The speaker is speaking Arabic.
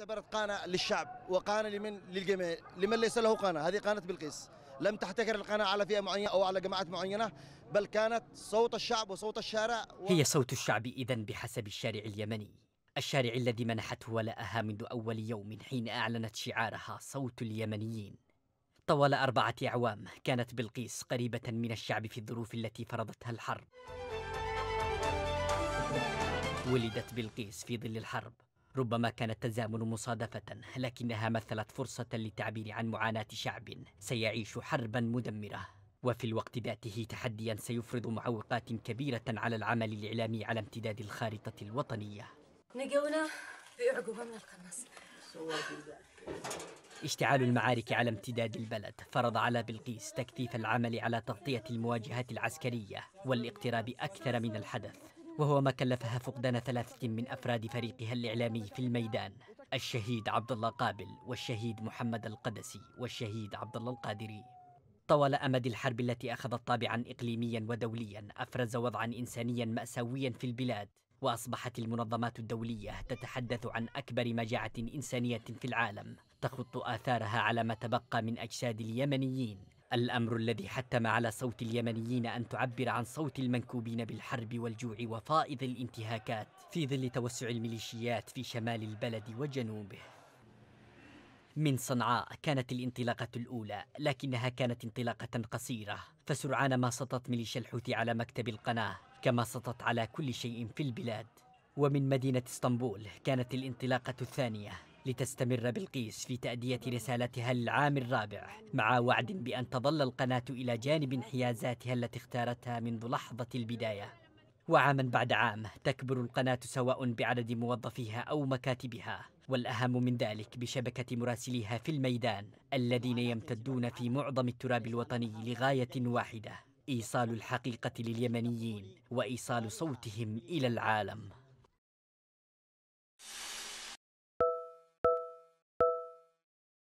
اعتبرت قناة للشعب وقناة لمن للجميع لمن ليس له قناة هذه قناة بلقيس لم تحتكر القناة على فئة معينة أو على جماعات معينة بل كانت صوت الشعب وصوت الشارع و... هي صوت الشعب إذا بحسب الشارع اليمني الشارع الذي منحته ولاءها منذ أول يوم حين أعلنت شعارها صوت اليمنيين طوال أربعة أعوام كانت بلقيس قريبة من الشعب في الظروف التي فرضتها الحرب ولدت بلقيس في ظل الحرب ربما كان التزامن مصادفة لكنها مثلت فرصة للتعبير عن معاناة شعب سيعيش حربا مدمرة وفي الوقت ذاته تحديا سيفرض معوقات كبيرة على العمل الإعلامي على امتداد الخارطة الوطنية نجونا بعقوبة من القناص اشتعال المعارك على امتداد البلد فرض على بلقيس تكثيف العمل على تغطية المواجهات العسكرية والاقتراب أكثر من الحدث وهو ما كلفها فقدان ثلاثة من أفراد فريقها الإعلامي في الميدان الشهيد عبد الله قابل والشهيد محمد القدسي والشهيد عبد الله القادري طوال أمد الحرب التي أخذت طابعا إقليميا ودوليا أفرز وضعا إنسانيا مأساويا في البلاد وأصبحت المنظمات الدولية تتحدث عن أكبر مجاعة إنسانية في العالم تخط آثارها على ما تبقى من أجساد اليمنيين الأمر الذي حتم على صوت اليمنيين أن تعبر عن صوت المنكوبين بالحرب والجوع وفائض الانتهاكات في ظل توسع الميليشيات في شمال البلد وجنوبه من صنعاء كانت الانطلاقة الأولى لكنها كانت انطلاقة قصيرة فسرعان ما سطت ميليشيا الحوثي على مكتب القناة كما سطت على كل شيء في البلاد ومن مدينة اسطنبول كانت الانطلاقة الثانية لتستمر بلقيس في تأدية رسالتها العام الرابع مع وعد بأن تظل القناة إلى جانب انحيازاتها التي اختارتها منذ لحظة البداية وعاما بعد عام تكبر القناة سواء بعدد موظفيها أو مكاتبها والأهم من ذلك بشبكة مراسليها في الميدان الذين يمتدون في معظم التراب الوطني لغاية واحدة إيصال الحقيقة لليمنيين وإيصال صوتهم إلى العالم